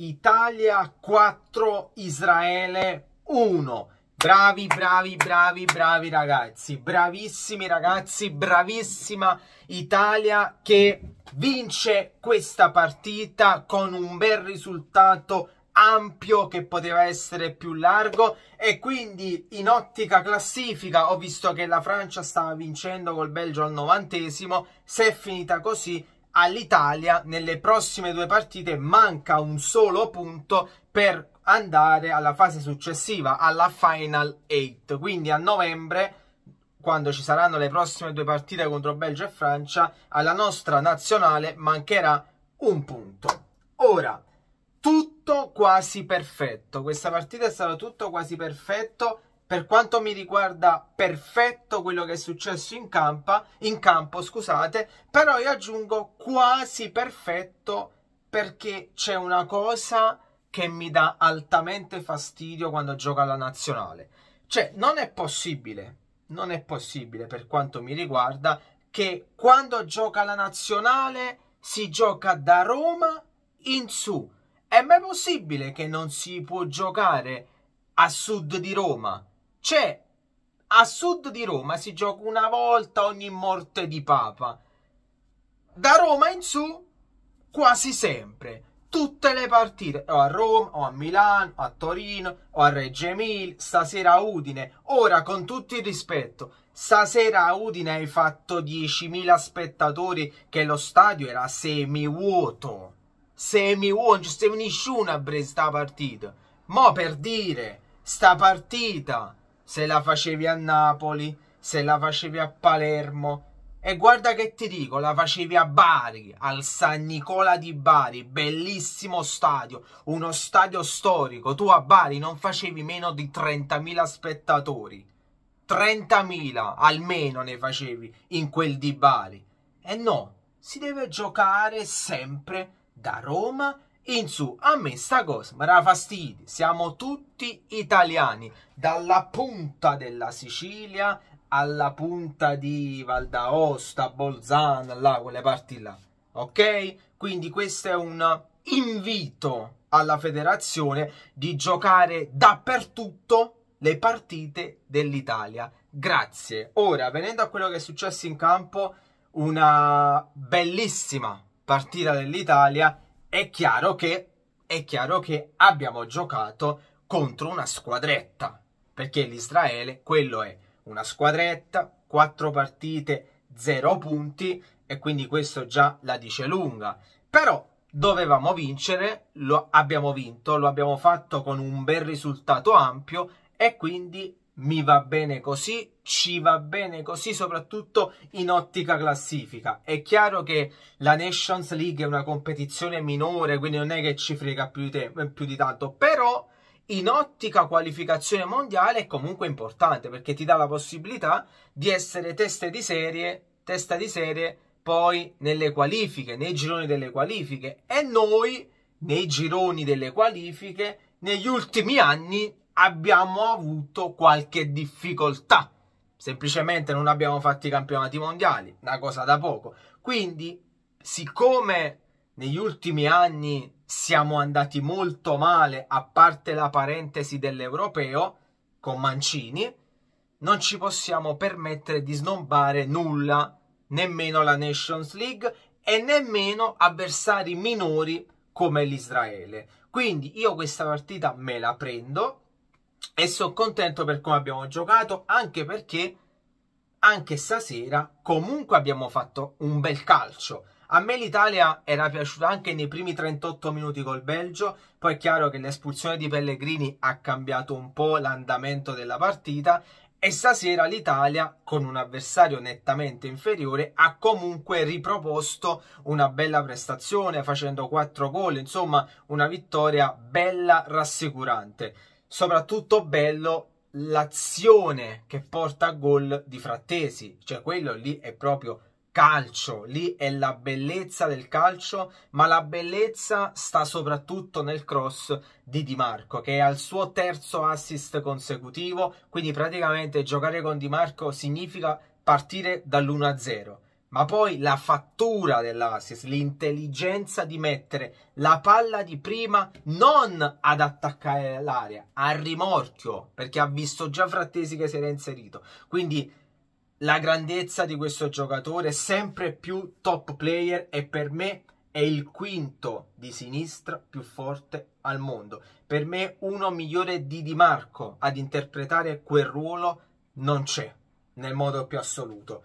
Italia 4, Israele 1. Bravi, bravi, bravi, bravi ragazzi, bravissimi ragazzi, bravissima Italia che vince questa partita con un bel risultato ampio che poteva essere più largo e quindi in ottica classifica ho visto che la Francia stava vincendo col Belgio al novantesimo, se è finita così all'Italia nelle prossime due partite manca un solo punto per andare alla fase successiva, alla Final 8. Quindi a novembre, quando ci saranno le prossime due partite contro Belgio e Francia, alla nostra nazionale mancherà un punto. Ora, tutto quasi perfetto. Questa partita è stata tutto quasi perfetto per quanto mi riguarda perfetto quello che è successo in, campa, in campo, scusate, però io aggiungo quasi perfetto perché c'è una cosa che mi dà altamente fastidio quando gioca la nazionale. Cioè, non è possibile, non è possibile per quanto mi riguarda che quando gioca la nazionale si gioca da Roma in su. È mai possibile che non si può giocare a sud di Roma? C'è a sud di Roma si gioca una volta ogni morte di papa. Da Roma in su quasi sempre tutte le partite o a Roma o a Milano o a Torino o a Reggio Emilia stasera a Udine ora con tutto il rispetto stasera a Udine hai fatto 10.000 spettatori che lo stadio era semi vuoto semi vuoto non ci stava nessuno a questa partita mo per dire sta partita se la facevi a Napoli, se la facevi a Palermo. E guarda che ti dico, la facevi a Bari, al San Nicola di Bari, bellissimo stadio, uno stadio storico. Tu a Bari non facevi meno di 30.000 spettatori. 30.000 almeno ne facevi in quel di Bari. E no, si deve giocare sempre da Roma in su. A me sta cosa mi dà fastidio. Siamo tutti italiani, dalla punta della Sicilia alla punta di Val d'Aosta, Bolzano, là, quelle parti là. Ok? Quindi questo è un invito alla federazione di giocare dappertutto le partite dell'Italia. Grazie. Ora, venendo a quello che è successo in campo, una bellissima partita dell'Italia è chiaro che, è chiaro che abbiamo giocato contro una squadretta, perché l'Israele, quello è una squadretta, quattro partite, zero punti, e quindi questo già la dice lunga. Però dovevamo vincere, lo abbiamo vinto, lo abbiamo fatto con un bel risultato ampio e quindi mi va bene così, ci va bene così, soprattutto in ottica classifica. È chiaro che la Nations League è una competizione minore, quindi non è che ci frega più di, eh, più di tanto, però in ottica qualificazione mondiale è comunque importante perché ti dà la possibilità di essere testa di serie, testa di serie poi nelle qualifiche, nei gironi delle qualifiche e noi nei gironi delle qualifiche negli ultimi anni abbiamo avuto qualche difficoltà. Semplicemente non abbiamo fatto i campionati mondiali, una cosa da poco. Quindi, siccome negli ultimi anni siamo andati molto male, a parte la parentesi dell'europeo con Mancini, non ci possiamo permettere di snobbare nulla, nemmeno la Nations League e nemmeno avversari minori come l'Israele. Quindi io questa partita me la prendo, e sono contento per come abbiamo giocato, anche perché anche stasera comunque abbiamo fatto un bel calcio. A me l'Italia era piaciuta anche nei primi 38 minuti col Belgio, poi è chiaro che l'espulsione di Pellegrini ha cambiato un po' l'andamento della partita e stasera l'Italia, con un avversario nettamente inferiore, ha comunque riproposto una bella prestazione facendo 4 gol, insomma una vittoria bella rassicurante soprattutto bello l'azione che porta a gol di Frattesi, cioè quello lì è proprio calcio, lì è la bellezza del calcio, ma la bellezza sta soprattutto nel cross di Di Marco, che è al suo terzo assist consecutivo, quindi praticamente giocare con Di Marco significa partire dall'1-0 ma poi la fattura dell'Asies, l'intelligenza di mettere la palla di prima non ad attaccare l'area, a rimorchio, perché ha visto già Frattesi che si era inserito. Quindi la grandezza di questo giocatore, sempre più top player e per me è il quinto di sinistra più forte al mondo. Per me uno migliore di Di Marco ad interpretare quel ruolo non c'è nel modo più assoluto.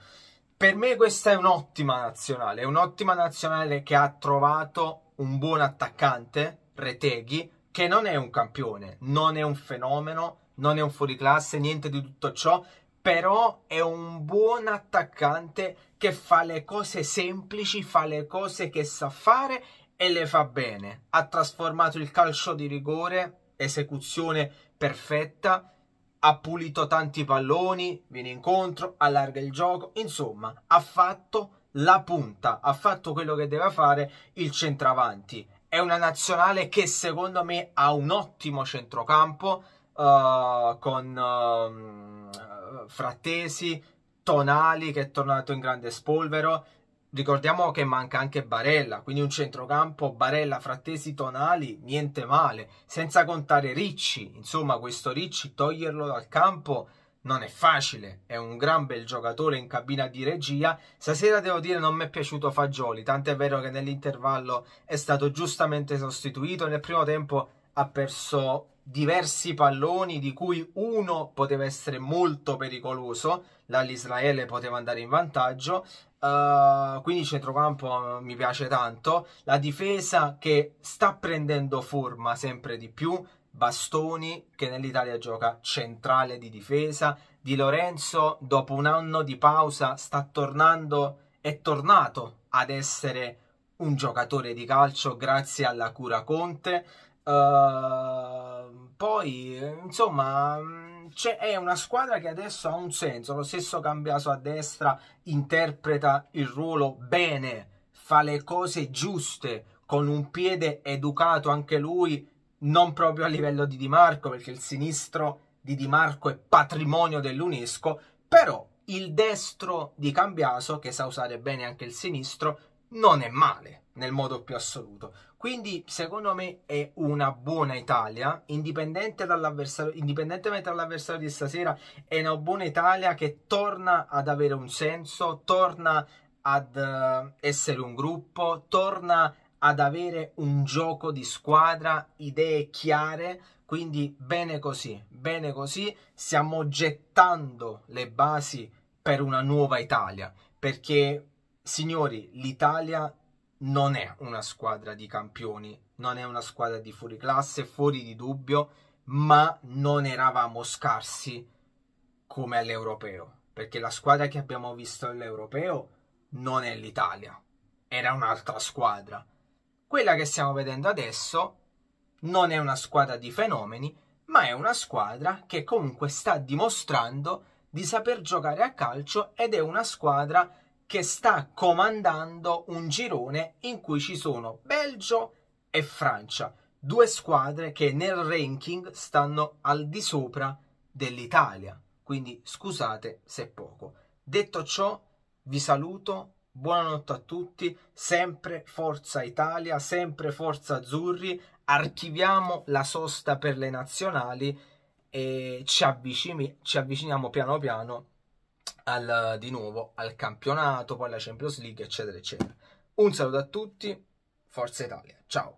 Per me questa è un'ottima nazionale, è un'ottima nazionale che ha trovato un buon attaccante, Reteghi, che non è un campione, non è un fenomeno, non è un fuoriclasse, niente di tutto ciò, però è un buon attaccante che fa le cose semplici, fa le cose che sa fare e le fa bene. Ha trasformato il calcio di rigore, esecuzione perfetta, ha pulito tanti palloni, viene incontro, allarga il gioco, insomma ha fatto la punta, ha fatto quello che deve fare il centravanti. È una nazionale che secondo me ha un ottimo centrocampo uh, con uh, Frattesi, Tonali che è tornato in grande spolvero, ricordiamo che manca anche Barella, quindi un centrocampo Barella, Frattesi, Tonali, niente male, senza contare Ricci, insomma questo Ricci toglierlo dal campo non è facile, è un gran bel giocatore in cabina di regia, stasera devo dire non mi è piaciuto Fagioli, tant'è vero che nell'intervallo è stato giustamente sostituito, nel primo tempo ha perso diversi palloni di cui uno poteva essere molto pericoloso, là l'Israele poteva andare in vantaggio Uh, quindi centrocampo eh, mi piace tanto. La difesa che sta prendendo forma sempre di più. Bastoni che nell'Italia gioca centrale di difesa. Di Lorenzo dopo un anno di pausa sta tornando, è tornato ad essere un giocatore di calcio grazie alla cura Conte. Uh, poi insomma è una squadra che adesso ha un senso. Lo stesso Cambiaso a destra interpreta il ruolo bene, fa le cose giuste, con un piede educato anche lui, non proprio a livello di Di Marco, perché il sinistro di Di Marco è patrimonio dell'UNESCO, però il destro di Cambiaso, che sa usare bene anche il sinistro, non è male nel modo più assoluto. Quindi, secondo me, è una buona Italia, indipendente dall'avversario, indipendentemente dall'avversario di stasera, è una buona Italia che torna ad avere un senso, torna ad eh, essere un gruppo, torna ad avere un gioco di squadra, idee chiare, quindi bene così, bene così, stiamo gettando le basi per una nuova Italia, perché signori, l'Italia non è una squadra di campioni, non è una squadra di fuori classe, fuori di dubbio, ma non eravamo scarsi come all'europeo, perché la squadra che abbiamo visto all'europeo non è l'Italia, era un'altra squadra. Quella che stiamo vedendo adesso non è una squadra di fenomeni, ma è una squadra che comunque sta dimostrando di saper giocare a calcio ed è una squadra che che sta comandando un girone in cui ci sono Belgio e Francia, due squadre che nel ranking stanno al di sopra dell'Italia. Quindi scusate se poco. Detto ciò, vi saluto, buonanotte a tutti, sempre Forza Italia, sempre Forza Azzurri, archiviamo la sosta per le nazionali e ci, ci avviciniamo piano piano al, di nuovo al campionato, poi alla Champions League, eccetera, eccetera. Un saluto a tutti, Forza Italia, ciao!